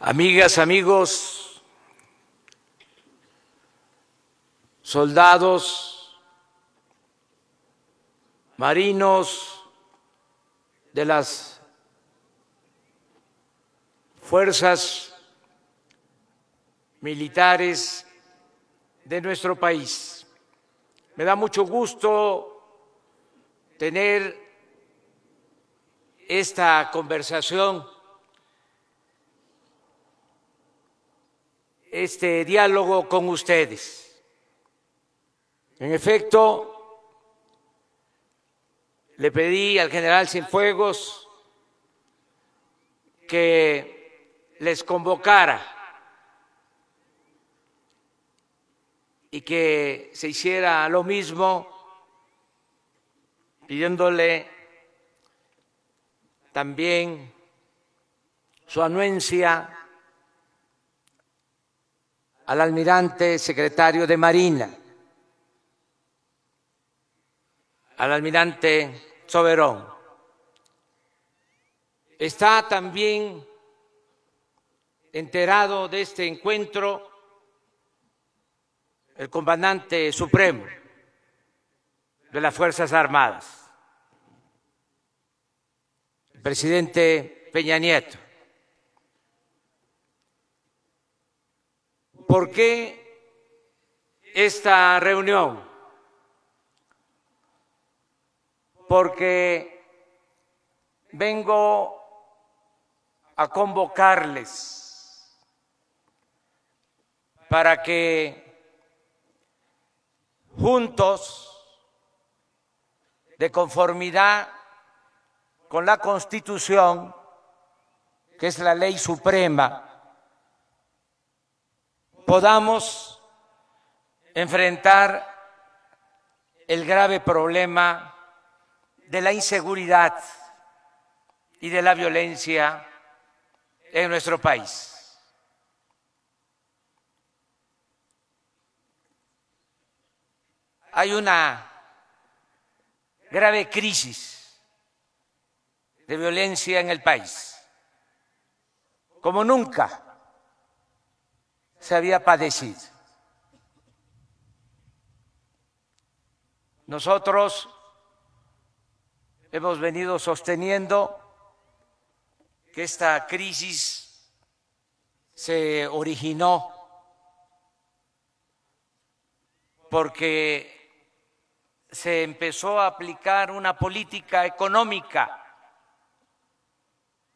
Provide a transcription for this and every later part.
Amigas, amigos, soldados, marinos de las fuerzas militares de nuestro país. Me da mucho gusto tener esta conversación este diálogo con ustedes. En efecto, le pedí al general Sinfuegos que les convocara y que se hiciera lo mismo pidiéndole también su anuencia al almirante secretario de Marina, al almirante Soberón. Está también enterado de este encuentro el comandante supremo de las Fuerzas Armadas, el presidente Peña Nieto. ¿Por qué esta reunión? Porque vengo a convocarles para que juntos, de conformidad con la Constitución, que es la ley suprema, podamos enfrentar el grave problema de la inseguridad y de la violencia en nuestro país. Hay una grave crisis de violencia en el país, como nunca se había padecido. Nosotros hemos venido sosteniendo que esta crisis se originó porque se empezó a aplicar una política económica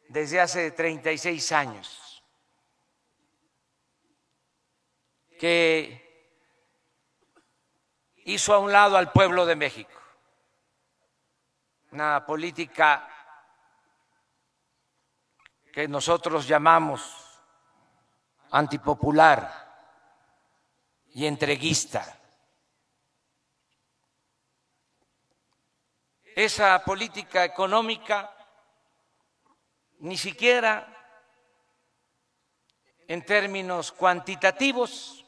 desde hace 36 años. que hizo a un lado al pueblo de México. Una política que nosotros llamamos antipopular y entreguista. Esa política económica ni siquiera en términos cuantitativos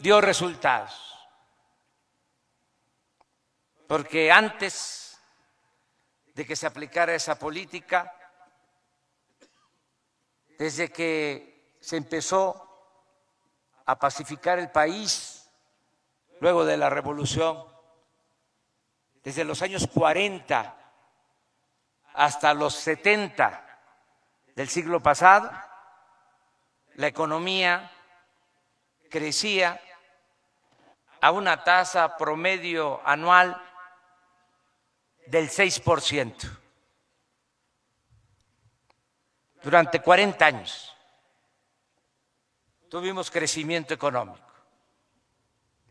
dio resultados. Porque antes de que se aplicara esa política, desde que se empezó a pacificar el país, luego de la revolución, desde los años 40 hasta los 70 del siglo pasado, la economía crecía a una tasa promedio anual del 6% durante 40 años. Tuvimos crecimiento económico.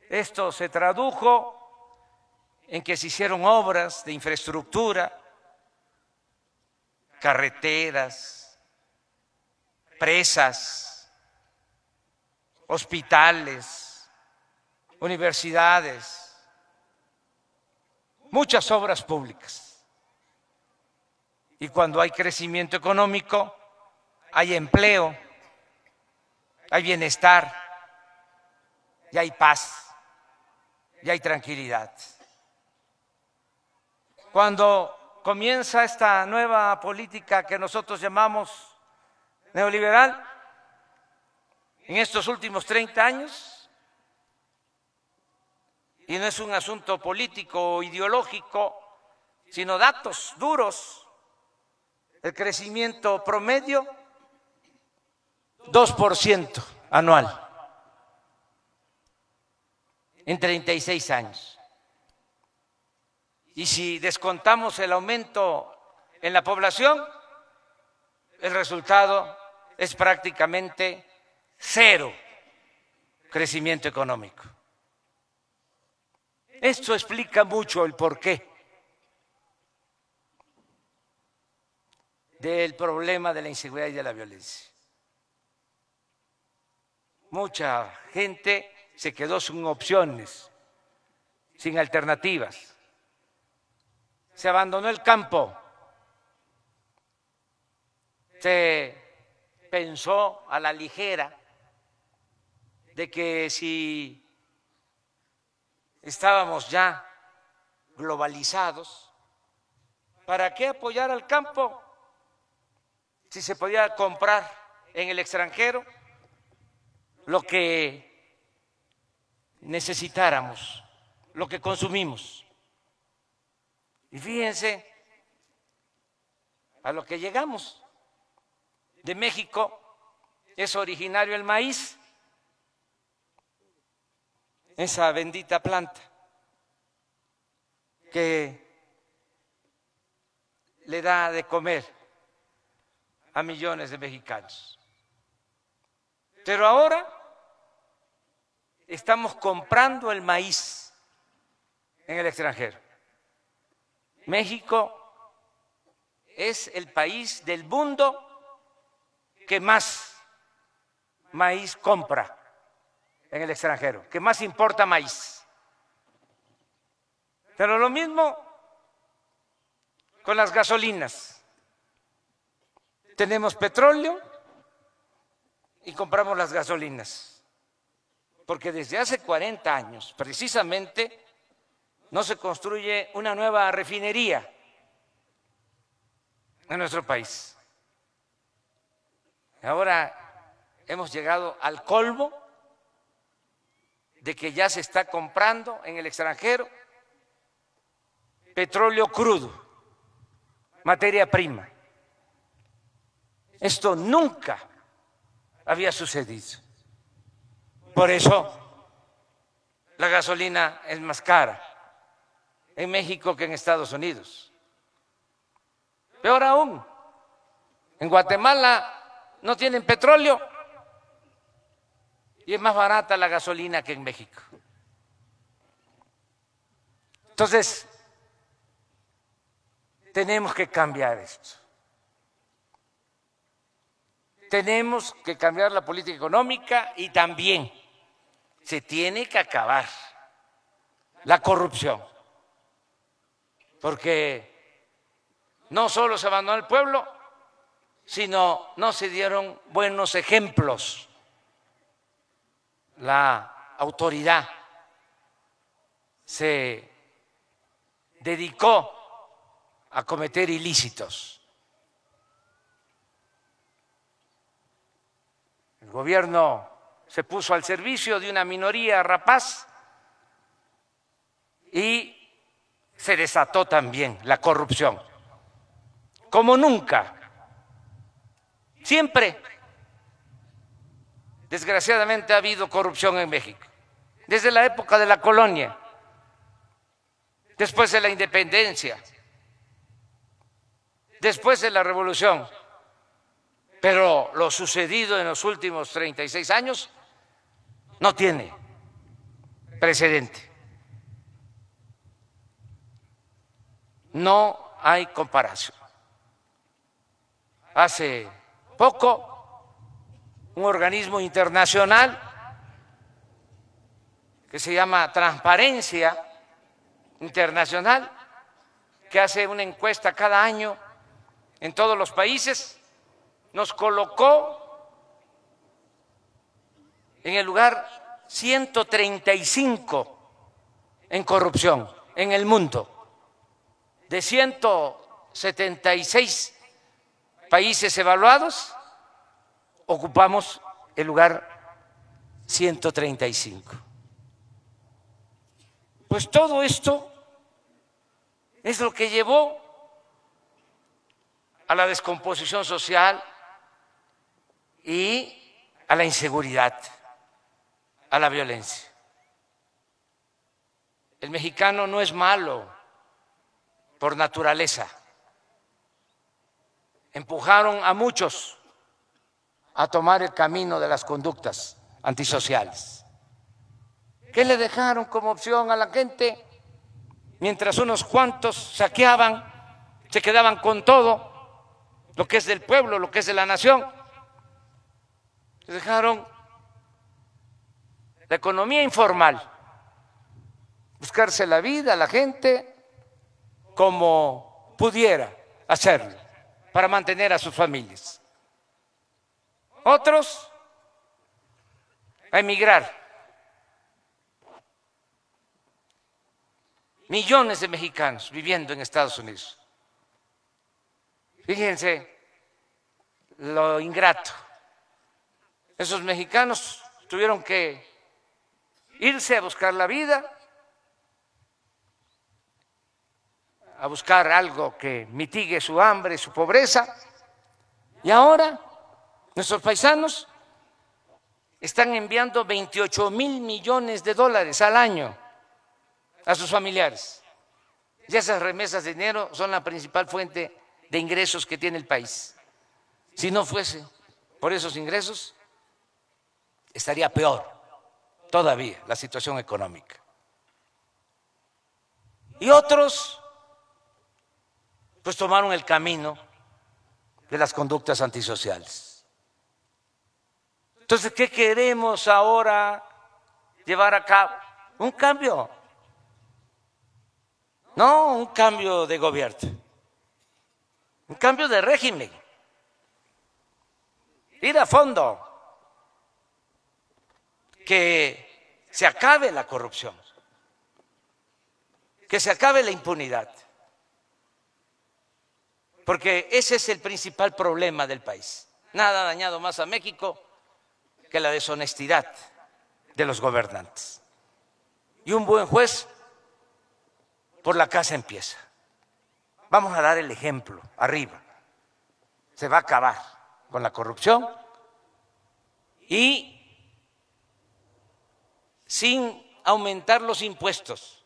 Esto se tradujo en que se hicieron obras de infraestructura, carreteras, presas, hospitales, universidades, muchas obras públicas. Y cuando hay crecimiento económico, hay empleo, hay bienestar, y hay paz, y hay tranquilidad. Cuando comienza esta nueva política que nosotros llamamos neoliberal, en estos últimos 30 años, y no es un asunto político o ideológico, sino datos duros. El crecimiento promedio, 2% anual en 36 años. Y si descontamos el aumento en la población, el resultado es prácticamente cero crecimiento económico. Esto explica mucho el porqué del problema de la inseguridad y de la violencia. Mucha gente se quedó sin opciones, sin alternativas. Se abandonó el campo. Se pensó a la ligera de que si estábamos ya globalizados, ¿para qué apoyar al campo si se podía comprar en el extranjero lo que necesitáramos, lo que consumimos? Y fíjense a lo que llegamos. De México es originario el maíz esa bendita planta que le da de comer a millones de mexicanos. Pero ahora estamos comprando el maíz en el extranjero. México es el país del mundo que más maíz compra en el extranjero, que más importa maíz. Pero lo mismo con las gasolinas. Tenemos petróleo y compramos las gasolinas. Porque desde hace 40 años, precisamente, no se construye una nueva refinería en nuestro país. Ahora hemos llegado al colmo de que ya se está comprando en el extranjero petróleo crudo, materia prima. Esto nunca había sucedido. Por eso la gasolina es más cara en México que en Estados Unidos. Peor aún, en Guatemala no tienen petróleo y es más barata la gasolina que en México. Entonces, tenemos que cambiar esto. Tenemos que cambiar la política económica y también se tiene que acabar la corrupción. Porque no solo se abandonó el pueblo, sino no se dieron buenos ejemplos la autoridad se dedicó a cometer ilícitos. El gobierno se puso al servicio de una minoría rapaz y se desató también la corrupción, como nunca, siempre Desgraciadamente ha habido corrupción en México, desde la época de la colonia, después de la independencia, después de la revolución. Pero lo sucedido en los últimos 36 años no tiene precedente. No hay comparación. Hace poco un organismo internacional que se llama Transparencia Internacional, que hace una encuesta cada año en todos los países, nos colocó en el lugar 135 en corrupción en el mundo, de 176 países evaluados, ocupamos el lugar 135. Pues todo esto es lo que llevó a la descomposición social y a la inseguridad, a la violencia. El mexicano no es malo por naturaleza. Empujaron a muchos a tomar el camino de las conductas antisociales. ¿Qué le dejaron como opción a la gente? Mientras unos cuantos saqueaban, se quedaban con todo, lo que es del pueblo, lo que es de la nación. Le dejaron la economía informal, buscarse la vida, la gente, como pudiera hacerlo para mantener a sus familias otros a emigrar. Millones de mexicanos viviendo en Estados Unidos. Fíjense lo ingrato. Esos mexicanos tuvieron que irse a buscar la vida, a buscar algo que mitigue su hambre, su pobreza, y ahora Nuestros paisanos están enviando 28 mil millones de dólares al año a sus familiares. Y esas remesas de dinero son la principal fuente de ingresos que tiene el país. Si no fuese por esos ingresos, estaría peor todavía la situación económica. Y otros, pues tomaron el camino de las conductas antisociales entonces, ¿qué queremos ahora llevar a cabo? Un cambio. No un cambio de gobierno, un cambio de régimen. Ir a fondo. Que se acabe la corrupción. Que se acabe la impunidad. Porque ese es el principal problema del país. Nada ha dañado más a México que la deshonestidad de los gobernantes. Y un buen juez por la casa empieza. Vamos a dar el ejemplo arriba. Se va a acabar con la corrupción y sin aumentar los impuestos,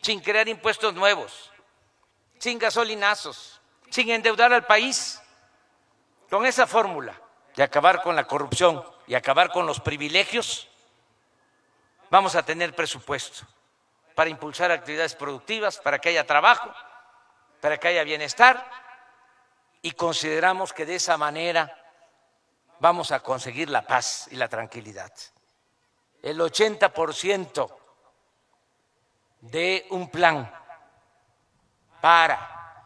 sin crear impuestos nuevos, sin gasolinazos, sin endeudar al país. Con esa fórmula de acabar con la corrupción y acabar con los privilegios, vamos a tener presupuesto para impulsar actividades productivas, para que haya trabajo, para que haya bienestar y consideramos que de esa manera vamos a conseguir la paz y la tranquilidad. El 80% de un plan para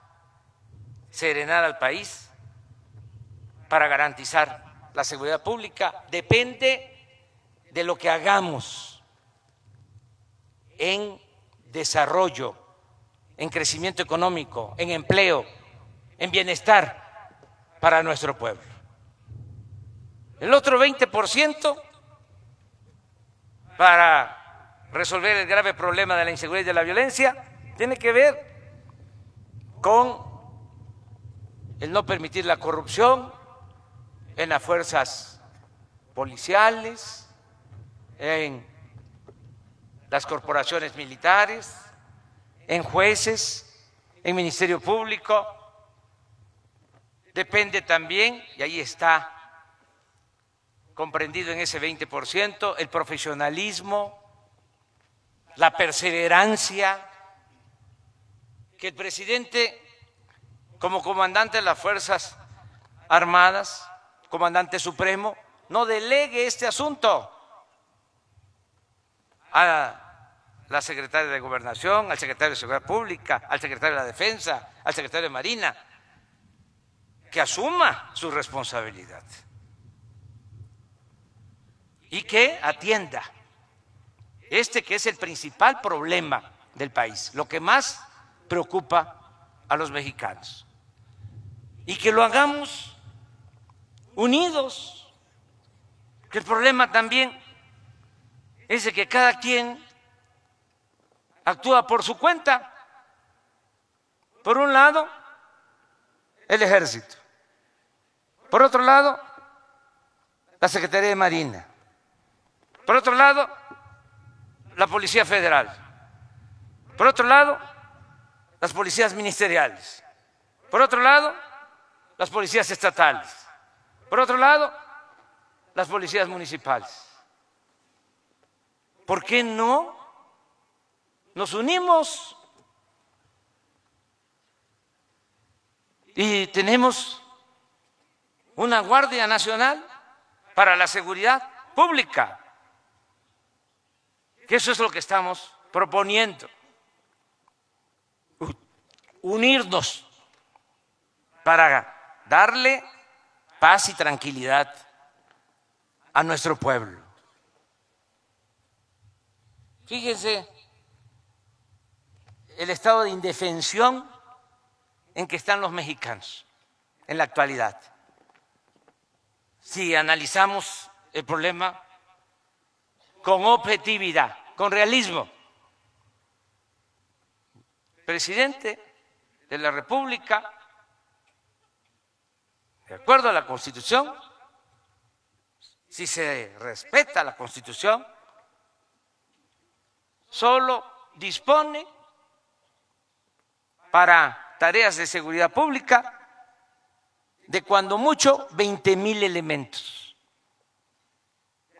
serenar al país para garantizar la seguridad pública depende de lo que hagamos en desarrollo, en crecimiento económico, en empleo, en bienestar para nuestro pueblo. El otro 20% para resolver el grave problema de la inseguridad y de la violencia tiene que ver con el no permitir la corrupción, en las fuerzas policiales, en las corporaciones militares, en jueces, en Ministerio Público. Depende también, y ahí está comprendido en ese 20%, el profesionalismo, la perseverancia, que el presidente, como comandante de las Fuerzas Armadas, comandante supremo, no delegue este asunto a la secretaria de Gobernación, al secretario de Seguridad Pública, al secretario de la Defensa, al secretario de Marina, que asuma su responsabilidad y que atienda este que es el principal problema del país, lo que más preocupa a los mexicanos. Y que lo hagamos unidos, que el problema también es de que cada quien actúa por su cuenta. Por un lado, el ejército. Por otro lado, la Secretaría de Marina. Por otro lado, la Policía Federal. Por otro lado, las policías ministeriales. Por otro lado, las policías estatales. Por otro lado, las policías municipales. ¿Por qué no nos unimos y tenemos una Guardia Nacional para la Seguridad Pública? Que eso es lo que estamos proponiendo. Unirnos para darle paz y tranquilidad a nuestro pueblo. Fíjense el estado de indefensión en que están los mexicanos en la actualidad. Si analizamos el problema con objetividad, con realismo, presidente de la República de acuerdo a la Constitución, si se respeta la Constitución, solo dispone para tareas de seguridad pública de cuando mucho 20 mil elementos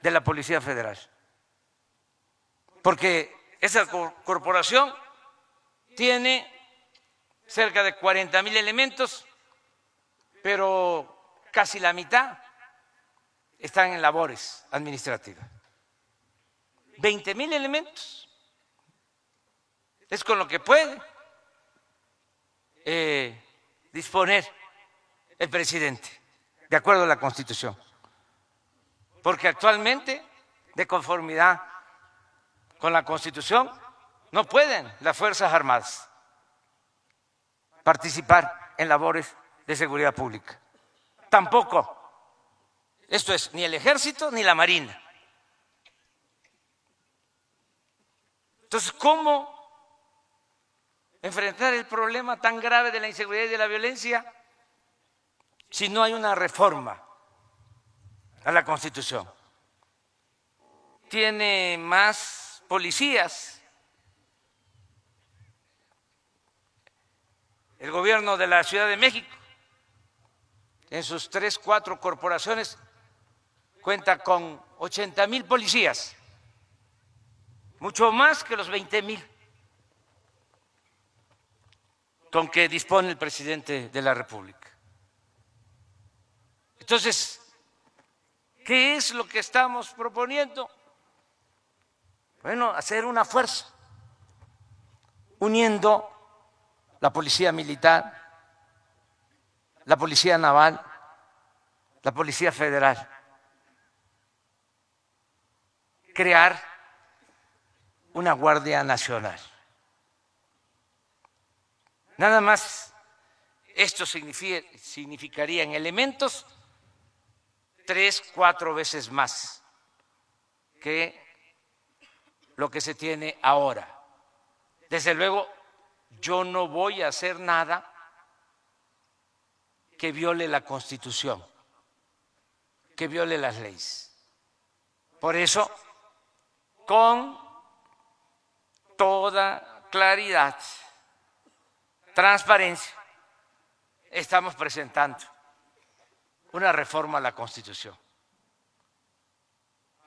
de la Policía Federal. Porque esa corporación tiene cerca de 40 mil elementos pero casi la mitad están en labores administrativas. Veinte mil elementos. Es con lo que puede eh, disponer el presidente, de acuerdo a la Constitución. Porque actualmente, de conformidad con la Constitución, no pueden las Fuerzas Armadas participar en labores de seguridad pública. Tampoco. Esto es, ni el ejército ni la marina. Entonces, ¿cómo enfrentar el problema tan grave de la inseguridad y de la violencia si no hay una reforma a la Constitución? Tiene más policías el gobierno de la Ciudad de México en sus tres, cuatro corporaciones, cuenta con 80 mil policías, mucho más que los 20 mil con que dispone el presidente de la República. Entonces, ¿qué es lo que estamos proponiendo? Bueno, hacer una fuerza, uniendo la policía militar, la Policía Naval, la Policía Federal. Crear una Guardia Nacional. Nada más esto significaría en elementos tres, cuatro veces más que lo que se tiene ahora. Desde luego, yo no voy a hacer nada que viole la Constitución, que viole las leyes. Por eso, con toda claridad, transparencia, estamos presentando una reforma a la Constitución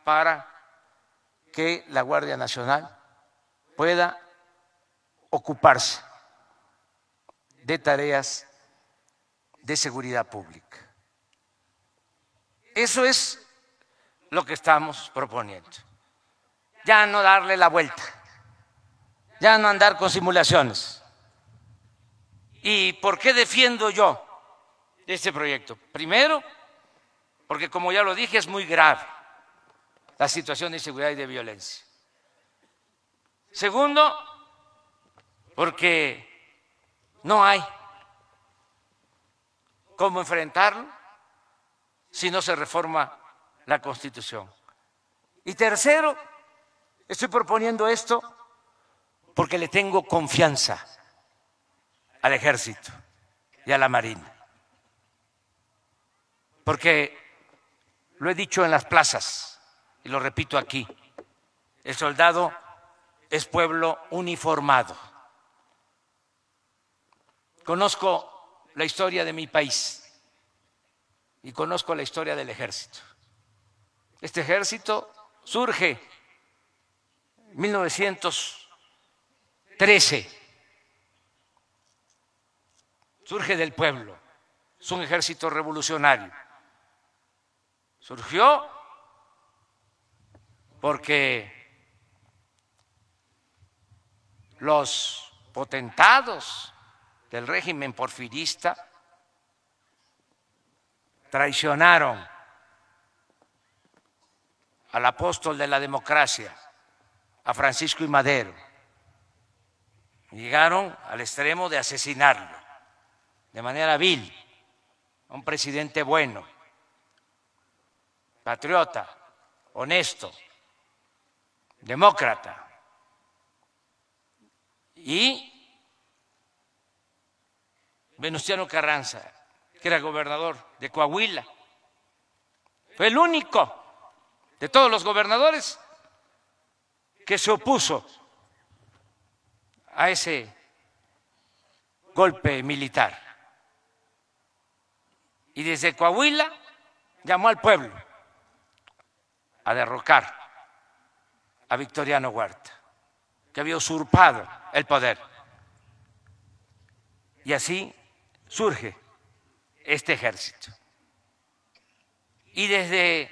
para que la Guardia Nacional pueda ocuparse de tareas de seguridad pública. Eso es lo que estamos proponiendo. Ya no darle la vuelta, ya no andar con simulaciones. ¿Y por qué defiendo yo este proyecto? Primero, porque como ya lo dije, es muy grave la situación de inseguridad y de violencia. Segundo, porque no hay ¿Cómo enfrentarlo si no se reforma la Constitución? Y tercero, estoy proponiendo esto porque le tengo confianza al ejército y a la marina. Porque lo he dicho en las plazas y lo repito aquí, el soldado es pueblo uniformado. Conozco la historia de mi país y conozco la historia del ejército. Este ejército surge en 1913, surge del pueblo, es un ejército revolucionario. Surgió porque los potentados del régimen porfirista traicionaron al apóstol de la democracia, a Francisco y Madero. Llegaron al extremo de asesinarlo de manera vil, un presidente bueno, patriota, honesto, demócrata. Y Venustiano Carranza, que era gobernador de Coahuila. Fue el único de todos los gobernadores que se opuso a ese golpe militar. Y desde Coahuila llamó al pueblo a derrocar a Victoriano Huerta, que había usurpado el poder. Y así surge este ejército. Y desde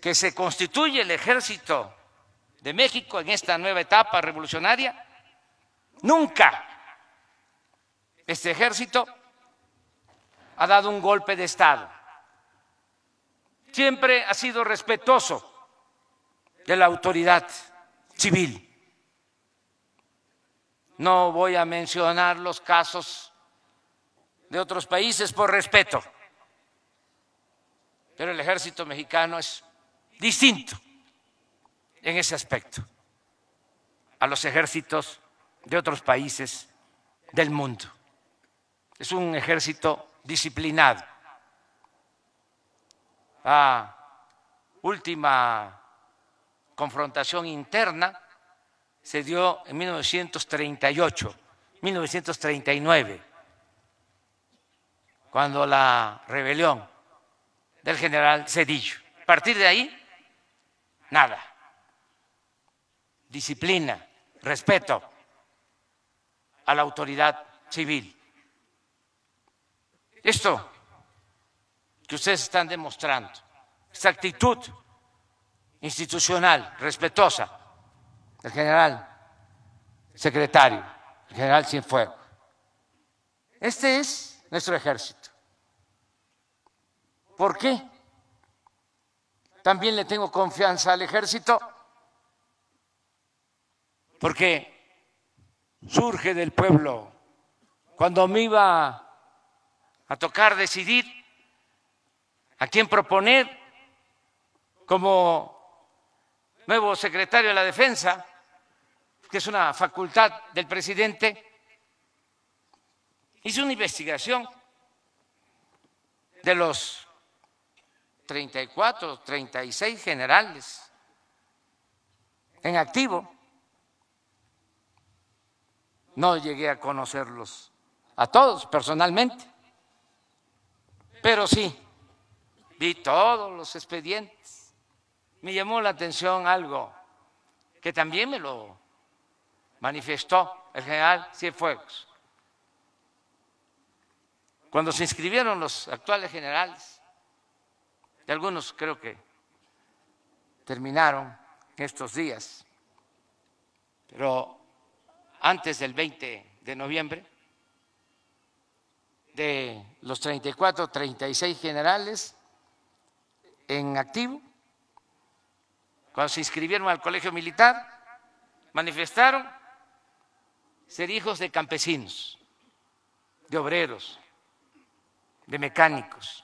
que se constituye el ejército de México en esta nueva etapa revolucionaria, nunca este ejército ha dado un golpe de Estado. Siempre ha sido respetuoso de la autoridad civil. No voy a mencionar los casos de otros países por respeto. Pero el ejército mexicano es distinto en ese aspecto a los ejércitos de otros países del mundo. Es un ejército disciplinado. La última confrontación interna se dio en 1938, 1939 cuando la rebelión del general Cedillo. A partir de ahí, nada. Disciplina, respeto a la autoridad civil. Esto que ustedes están demostrando, esta actitud institucional, respetuosa, del general secretario, el general Cienfuegos. Este es nuestro ejército. ¿Por qué? También le tengo confianza al ejército porque surge del pueblo. Cuando me iba a tocar decidir a quién proponer como nuevo secretario de la Defensa, que es una facultad del presidente, hice una investigación de los 34, 36 generales en activo. No llegué a conocerlos a todos personalmente, pero sí, vi todos los expedientes. Me llamó la atención algo que también me lo manifestó el general Cienfuegos. Cuando se inscribieron los actuales generales algunos creo que terminaron estos días, pero antes del 20 de noviembre, de los 34, 36 generales en activo, cuando se inscribieron al colegio militar, manifestaron ser hijos de campesinos, de obreros, de mecánicos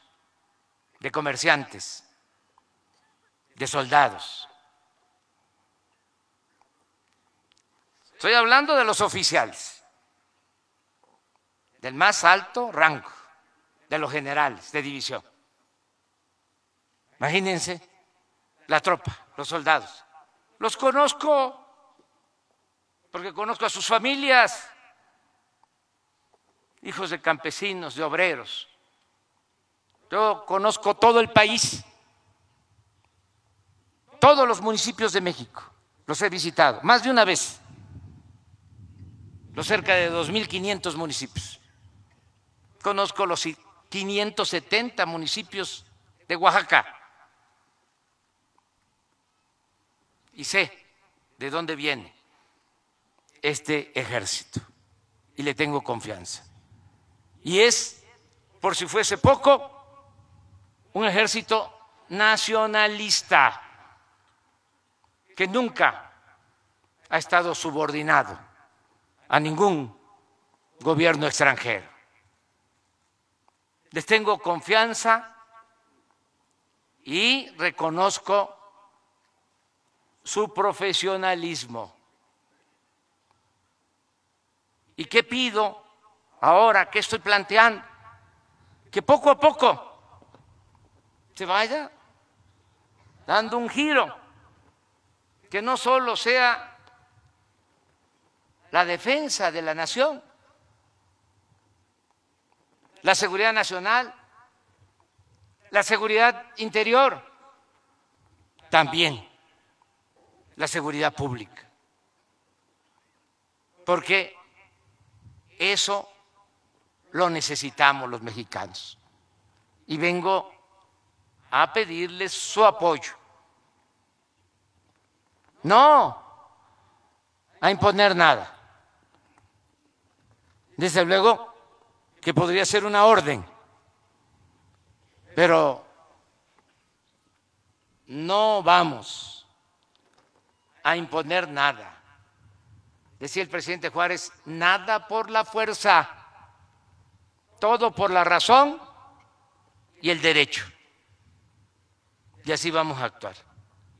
de comerciantes, de soldados. Estoy hablando de los oficiales, del más alto rango, de los generales de división. Imagínense la tropa, los soldados. Los conozco porque conozco a sus familias, hijos de campesinos, de obreros, yo conozco todo el país, todos los municipios de México, los he visitado, más de una vez, los cerca de 2.500 municipios. Conozco los 570 municipios de Oaxaca y sé de dónde viene este ejército y le tengo confianza. Y es, por si fuese poco, un ejército nacionalista que nunca ha estado subordinado a ningún gobierno extranjero. Les tengo confianza y reconozco su profesionalismo. ¿Y qué pido ahora? ¿Qué estoy planteando? Que poco a poco se vaya dando un giro, que no solo sea la defensa de la nación, la seguridad nacional, la seguridad interior, también la seguridad pública. Porque eso lo necesitamos los mexicanos. Y vengo a pedirles su apoyo. No a imponer nada. Desde luego que podría ser una orden, pero no vamos a imponer nada. Decía el presidente Juárez, nada por la fuerza, todo por la razón y el derecho y así vamos a actuar.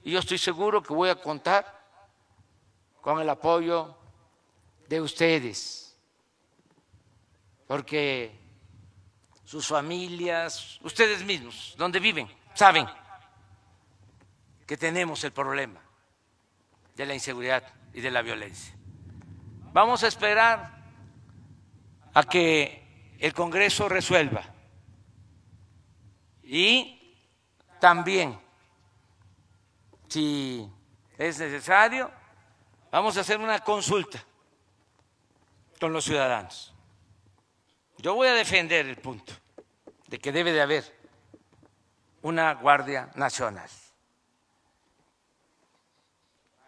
Y yo estoy seguro que voy a contar con el apoyo de ustedes, porque sus familias, ustedes mismos, donde viven, saben que tenemos el problema de la inseguridad y de la violencia. Vamos a esperar a que el Congreso resuelva y también, si es necesario, vamos a hacer una consulta con los ciudadanos. Yo voy a defender el punto de que debe de haber una Guardia Nacional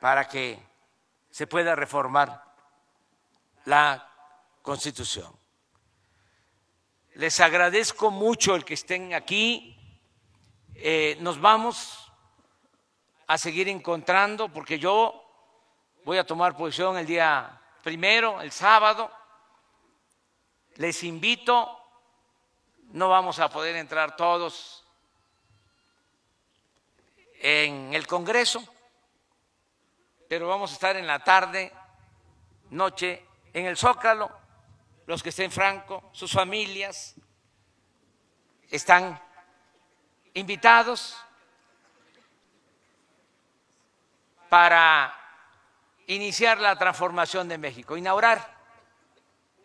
para que se pueda reformar la Constitución. Les agradezco mucho el que estén aquí, eh, nos vamos a seguir encontrando porque yo voy a tomar posición el día primero, el sábado. Les invito, no vamos a poder entrar todos en el Congreso, pero vamos a estar en la tarde, noche, en el Zócalo, los que estén Franco, sus familias están invitados para iniciar la transformación de México, inaugurar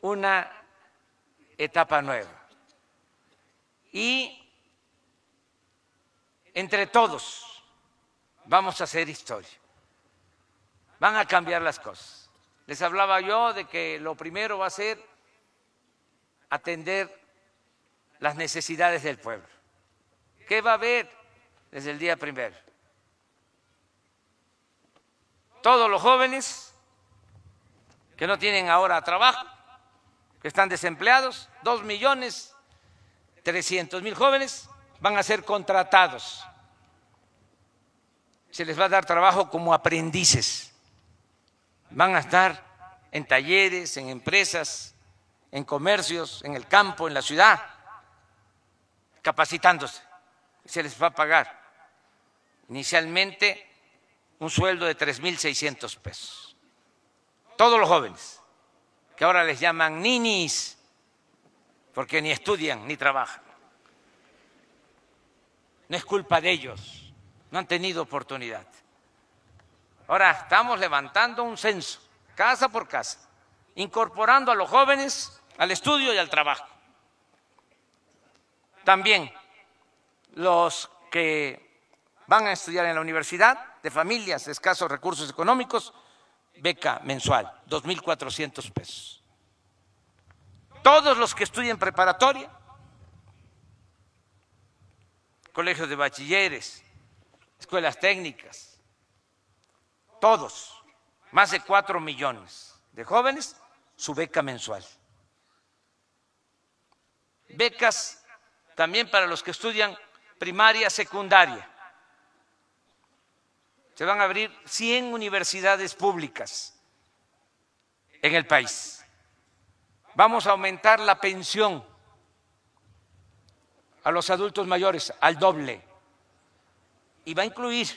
una etapa nueva. Y entre todos vamos a hacer historia. Van a cambiar las cosas. Les hablaba yo de que lo primero va a ser atender las necesidades del pueblo. ¿Qué va a haber desde el día primero? Todos los jóvenes que no tienen ahora trabajo, que están desempleados, dos millones trescientos mil jóvenes van a ser contratados. Se les va a dar trabajo como aprendices. Van a estar en talleres, en empresas, en comercios, en el campo, en la ciudad, capacitándose se les va a pagar inicialmente un sueldo de 3.600 pesos. Todos los jóvenes, que ahora les llaman ninis, porque ni estudian ni trabajan. No es culpa de ellos, no han tenido oportunidad. Ahora estamos levantando un censo, casa por casa, incorporando a los jóvenes al estudio y al trabajo. También los que van a estudiar en la universidad, de familias de escasos recursos económicos, beca mensual, 2.400 pesos. Todos los que estudian preparatoria, colegios de bachilleres, escuelas técnicas, todos, más de cuatro millones de jóvenes, su beca mensual. Becas también para los que estudian primaria, secundaria. Se van a abrir 100 universidades públicas en el país. Vamos a aumentar la pensión a los adultos mayores al doble y va a incluir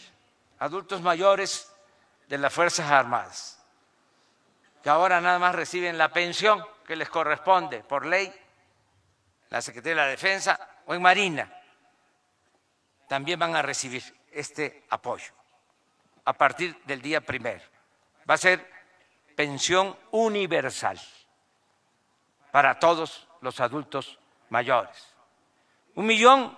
adultos mayores de las Fuerzas Armadas, que ahora nada más reciben la pensión que les corresponde por ley, la Secretaría de la Defensa o en Marina también van a recibir este apoyo a partir del día primero. Va a ser pensión universal para todos los adultos mayores. Un millón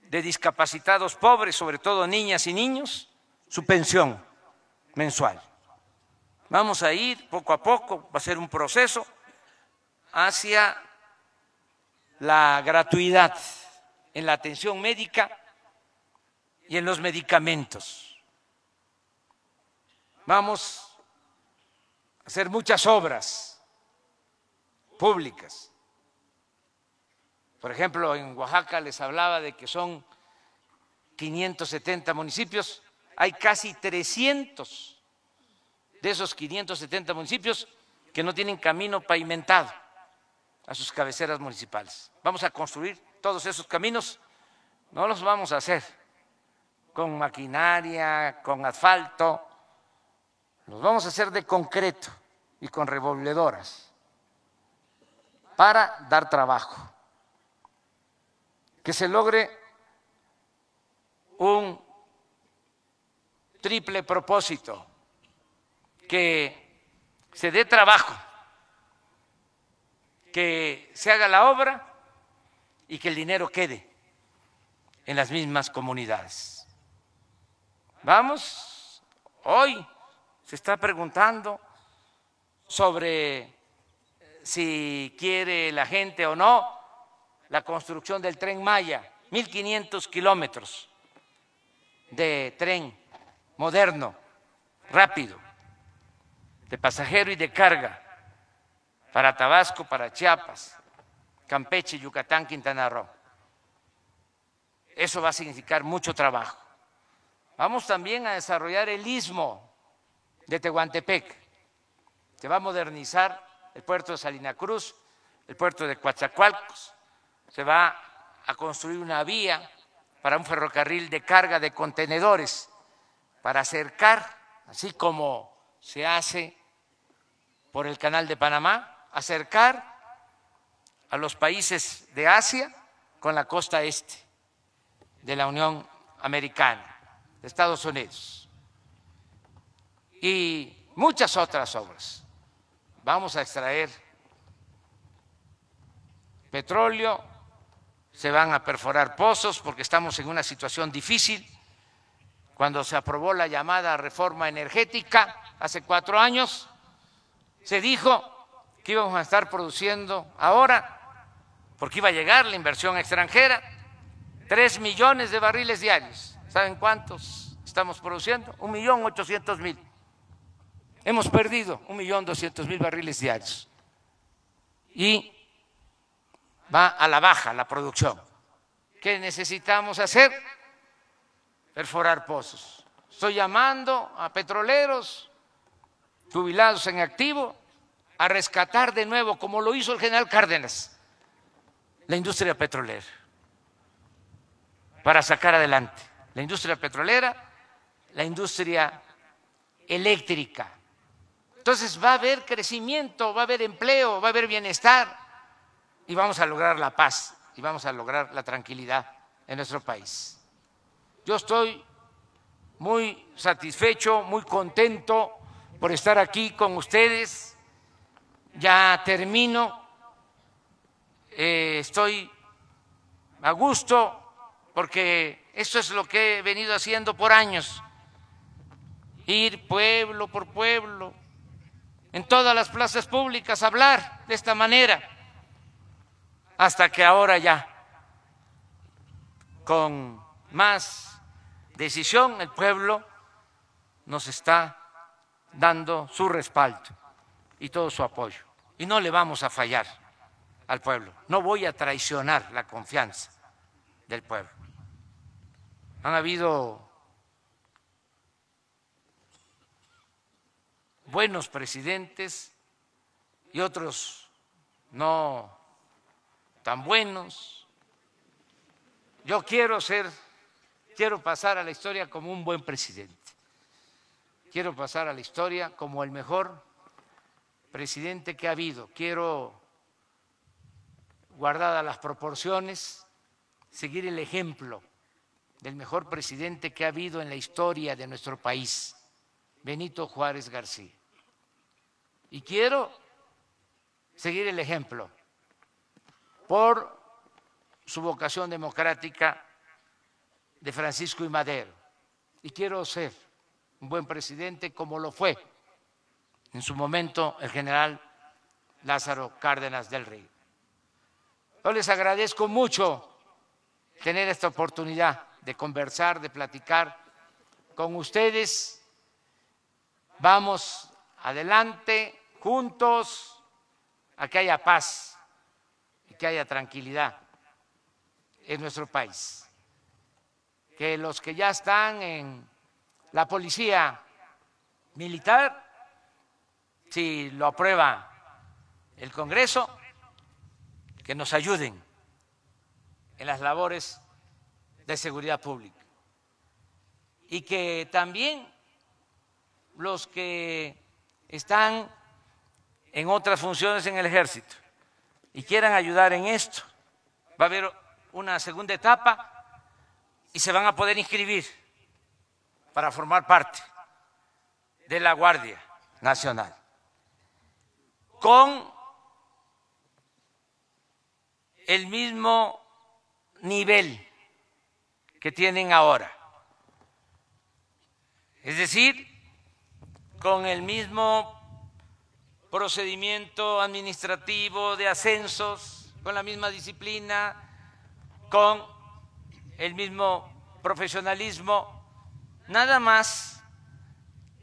de discapacitados pobres, sobre todo niñas y niños, su pensión mensual. Vamos a ir poco a poco, va a ser un proceso hacia la gratuidad en la atención médica y en los medicamentos. Vamos a hacer muchas obras públicas. Por ejemplo, en Oaxaca les hablaba de que son 570 municipios, hay casi 300 de esos 570 municipios que no tienen camino pavimentado a sus cabeceras municipales. Vamos a construir todos esos caminos, no los vamos a hacer con maquinaria, con asfalto, los vamos a hacer de concreto y con revolvedoras para dar trabajo. Que se logre un triple propósito, que se dé trabajo, que se haga la obra y que el dinero quede en las mismas comunidades. Vamos, hoy se está preguntando sobre eh, si quiere la gente o no la construcción del tren Maya, 1.500 kilómetros de tren moderno, rápido, de pasajero y de carga, para Tabasco, para Chiapas, Campeche, Yucatán, Quintana Roo. Eso va a significar mucho trabajo. Vamos también a desarrollar el istmo de Tehuantepec. Se va a modernizar el puerto de Salina Cruz, el puerto de Coatzacoalcos. Se va a construir una vía para un ferrocarril de carga de contenedores para acercar, así como se hace por el canal de Panamá, acercar a los países de Asia con la costa este de la Unión Americana, de Estados Unidos, y muchas otras obras. Vamos a extraer petróleo, se van a perforar pozos porque estamos en una situación difícil. Cuando se aprobó la llamada reforma energética hace cuatro años, se dijo que íbamos a estar produciendo ahora porque iba a llegar la inversión extranjera, tres millones de barriles diarios. ¿Saben cuántos estamos produciendo? Un millón ochocientos mil. Hemos perdido un millón doscientos mil barriles diarios. Y va a la baja la producción. ¿Qué necesitamos hacer? Perforar pozos. Estoy llamando a petroleros, jubilados en activo, a rescatar de nuevo, como lo hizo el general Cárdenas, la industria petrolera para sacar adelante la industria petrolera, la industria eléctrica. Entonces va a haber crecimiento, va a haber empleo, va a haber bienestar y vamos a lograr la paz y vamos a lograr la tranquilidad en nuestro país. Yo estoy muy satisfecho, muy contento por estar aquí con ustedes. Ya termino eh, estoy a gusto porque eso es lo que he venido haciendo por años, ir pueblo por pueblo, en todas las plazas públicas, hablar de esta manera, hasta que ahora ya, con más decisión, el pueblo nos está dando su respaldo y todo su apoyo, y no le vamos a fallar al pueblo, no voy a traicionar la confianza del pueblo. Han habido buenos presidentes y otros no tan buenos. Yo quiero ser, quiero pasar a la historia como un buen presidente. Quiero pasar a la historia como el mejor presidente que ha habido. Quiero guardadas las proporciones, seguir el ejemplo del mejor presidente que ha habido en la historia de nuestro país, Benito Juárez García. Y quiero seguir el ejemplo por su vocación democrática de Francisco y Madero. Y quiero ser un buen presidente como lo fue en su momento el general Lázaro Cárdenas del Río. Yo les agradezco mucho tener esta oportunidad de conversar, de platicar con ustedes. Vamos adelante, juntos, a que haya paz y que haya tranquilidad en nuestro país. Que los que ya están en la policía militar, si lo aprueba el Congreso, que nos ayuden en las labores de seguridad pública y que también los que están en otras funciones en el ejército y quieran ayudar en esto. Va a haber una segunda etapa y se van a poder inscribir para formar parte de la Guardia Nacional con el mismo nivel que tienen ahora. Es decir, con el mismo procedimiento administrativo de ascensos, con la misma disciplina, con el mismo profesionalismo, nada más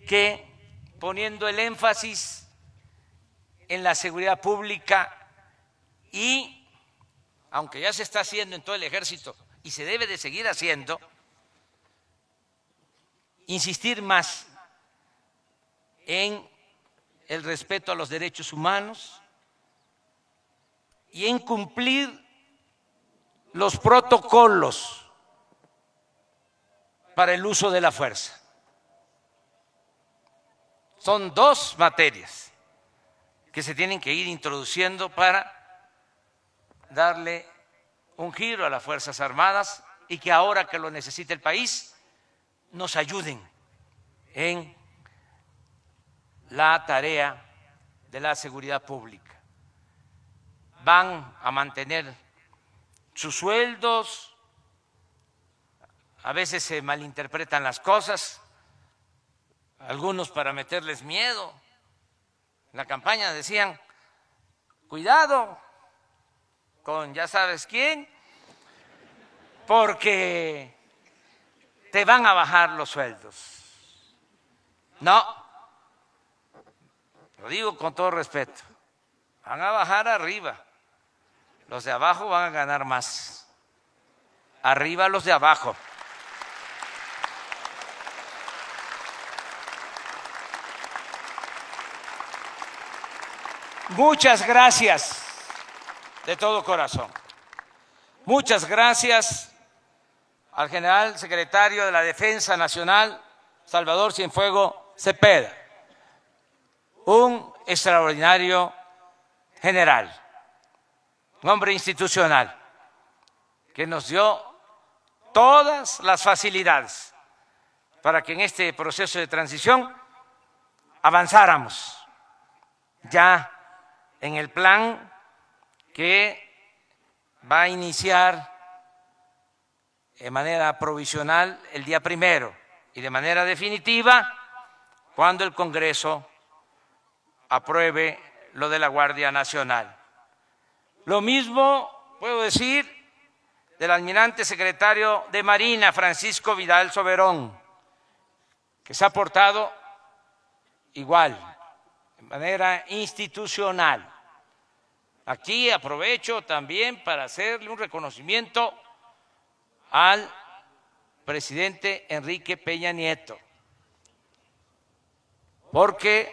que poniendo el énfasis en la seguridad pública y aunque ya se está haciendo en todo el ejército y se debe de seguir haciendo, insistir más en el respeto a los derechos humanos y en cumplir los protocolos para el uso de la fuerza. Son dos materias que se tienen que ir introduciendo para darle un giro a las Fuerzas Armadas y que ahora que lo necesita el país, nos ayuden en la tarea de la seguridad pública. Van a mantener sus sueldos, a veces se malinterpretan las cosas, algunos para meterles miedo. En la campaña decían, cuidado, con ya sabes quién, porque te van a bajar los sueldos. No, lo digo con todo respeto, van a bajar arriba, los de abajo van a ganar más, arriba los de abajo. Muchas gracias de todo corazón. Muchas gracias al general secretario de la Defensa Nacional, Salvador Cienfuego Cepeda, un extraordinario general, un hombre institucional que nos dio todas las facilidades para que en este proceso de transición avanzáramos ya en el plan que va a iniciar de manera provisional el día primero y de manera definitiva cuando el Congreso apruebe lo de la Guardia Nacional. Lo mismo puedo decir del almirante secretario de Marina, Francisco Vidal Soberón, que se ha portado igual, de manera institucional. Aquí aprovecho también para hacerle un reconocimiento al presidente Enrique Peña Nieto, porque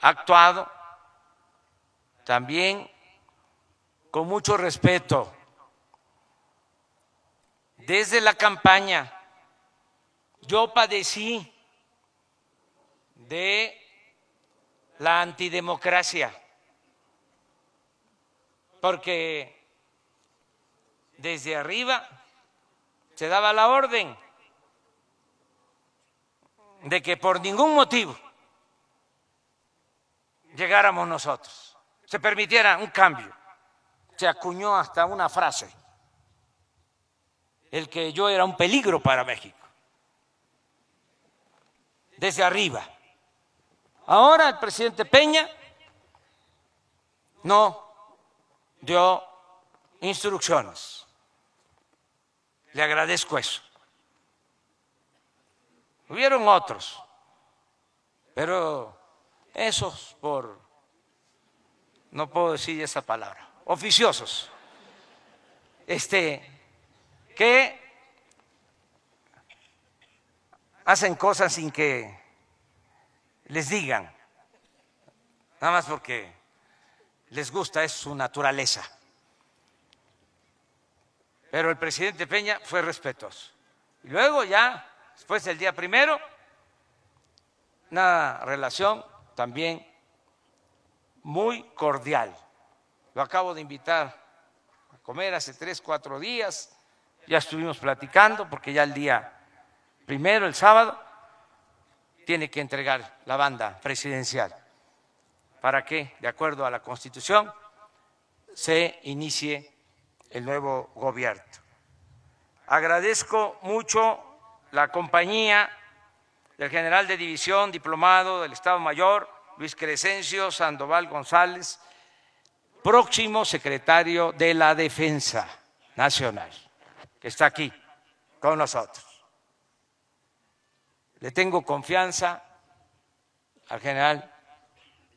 ha actuado también con mucho respeto desde la campaña. Yo padecí de la antidemocracia porque desde arriba se daba la orden de que por ningún motivo llegáramos nosotros, se permitiera un cambio. Se acuñó hasta una frase, el que yo era un peligro para México, desde arriba. Ahora el presidente Peña no dio instrucciones. Le agradezco eso. Hubieron otros, pero esos por, no puedo decir esa palabra, oficiosos, este, que hacen cosas sin que les digan, nada más porque les gusta, es su naturaleza. Pero el presidente Peña fue respetuoso. Y luego ya, después del día primero, una relación también muy cordial. Lo acabo de invitar a comer hace tres, cuatro días. Ya estuvimos platicando porque ya el día primero, el sábado, tiene que entregar la banda presidencial para que, de acuerdo a la Constitución, se inicie el nuevo gobierno. Agradezco mucho la compañía del general de división, diplomado del Estado Mayor, Luis Crescencio Sandoval González, próximo secretario de la Defensa Nacional, que está aquí con nosotros. Le tengo confianza al general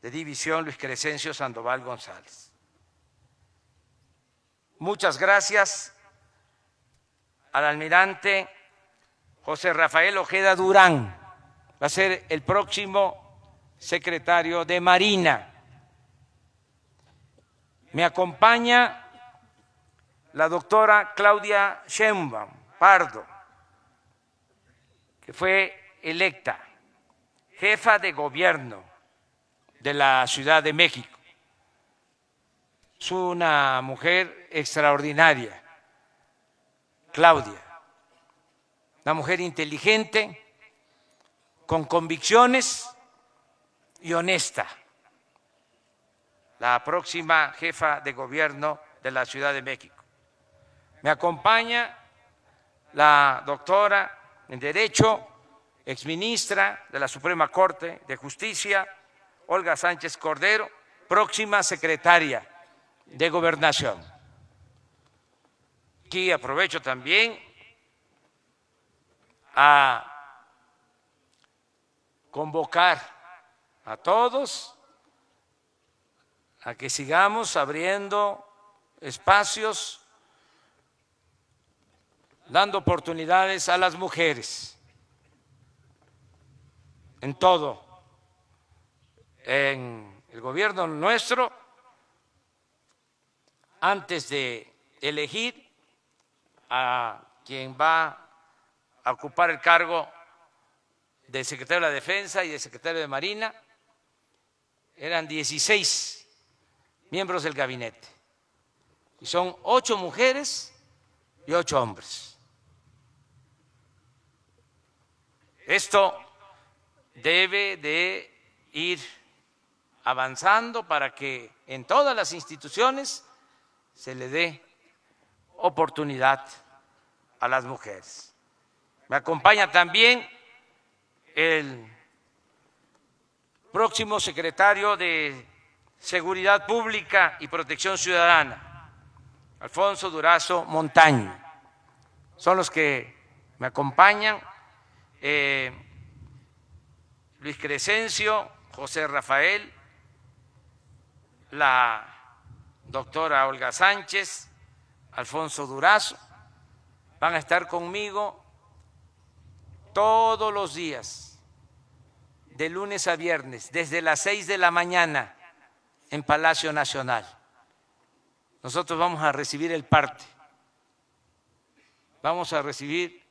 de División, Luis Crescencio Sandoval González. Muchas gracias al almirante José Rafael Ojeda Durán, va a ser el próximo secretario de Marina. Me acompaña la doctora Claudia Sheinbaum Pardo, que fue electa jefa de gobierno de la Ciudad de México. Es una mujer extraordinaria, Claudia, una mujer inteligente, con convicciones y honesta, la próxima jefa de gobierno de la Ciudad de México. Me acompaña la doctora en Derecho, exministra de la Suprema Corte de Justicia, Olga Sánchez Cordero, próxima secretaria de Gobernación. Aquí aprovecho también a convocar a todos a que sigamos abriendo espacios, dando oportunidades a las mujeres en todo en el gobierno nuestro, antes de elegir a quien va a ocupar el cargo de secretario de la Defensa y de secretario de Marina, eran 16 miembros del gabinete. Y son ocho mujeres y ocho hombres. Esto debe de ir avanzando para que en todas las instituciones se le dé oportunidad a las mujeres. Me acompaña también el próximo secretario de Seguridad Pública y Protección Ciudadana, Alfonso Durazo Montaño. Son los que me acompañan. Eh, Luis Crescencio, José Rafael, la doctora Olga Sánchez, Alfonso Durazo, van a estar conmigo todos los días, de lunes a viernes, desde las seis de la mañana en Palacio Nacional. Nosotros vamos a recibir el parte, vamos a recibir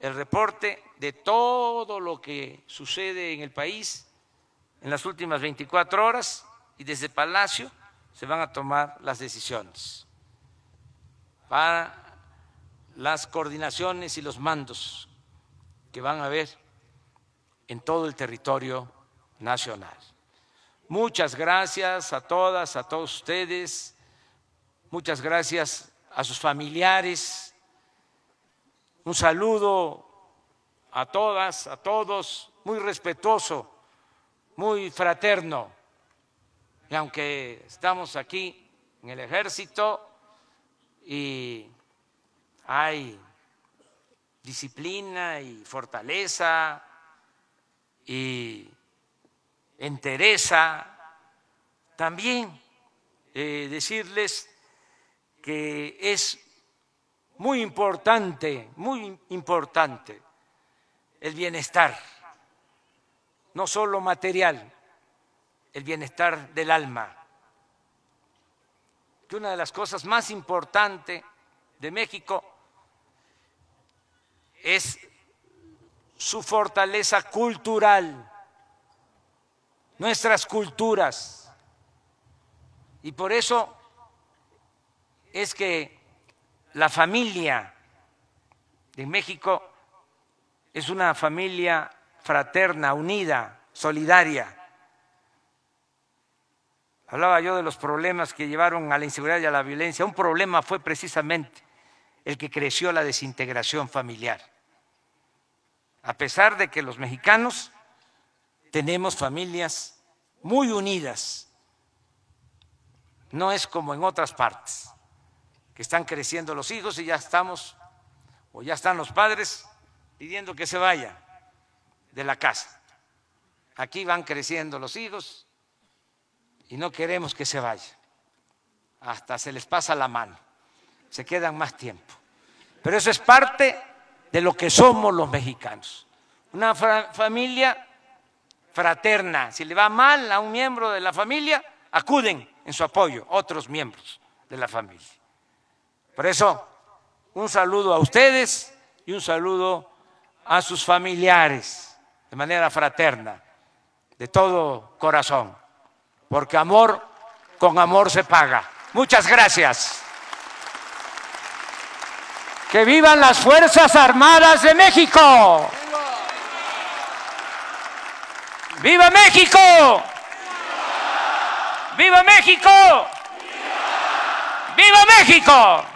el reporte de todo lo que sucede en el país en las últimas 24 horas y desde Palacio se van a tomar las decisiones para las coordinaciones y los mandos que van a haber en todo el territorio nacional. Muchas gracias a todas, a todos ustedes, muchas gracias a sus familiares, un saludo a todas, a todos, muy respetuoso, muy fraterno y aunque estamos aquí en el ejército y hay disciplina y fortaleza y entereza, también eh, decirles que es muy importante, muy importante el bienestar, no solo material, el bienestar del alma. Que una de las cosas más importantes de México es su fortaleza cultural, nuestras culturas. Y por eso es que la familia de México es una familia fraterna, unida, solidaria. Hablaba yo de los problemas que llevaron a la inseguridad y a la violencia. Un problema fue precisamente el que creció la desintegración familiar. A pesar de que los mexicanos tenemos familias muy unidas, no es como en otras partes, que están creciendo los hijos y ya estamos, o ya están los padres pidiendo que se vaya de la casa. Aquí van creciendo los hijos y no queremos que se vaya. Hasta se les pasa la mano, se quedan más tiempo. Pero eso es parte de lo que somos los mexicanos. Una familia fraterna. Si le va mal a un miembro de la familia, acuden en su apoyo otros miembros de la familia. Por eso, un saludo a ustedes y un saludo a sus familiares de manera fraterna, de todo corazón porque amor con amor se paga. Muchas gracias. Que vivan las Fuerzas Armadas de México. ¡Viva México! ¡Viva México! ¡Viva México!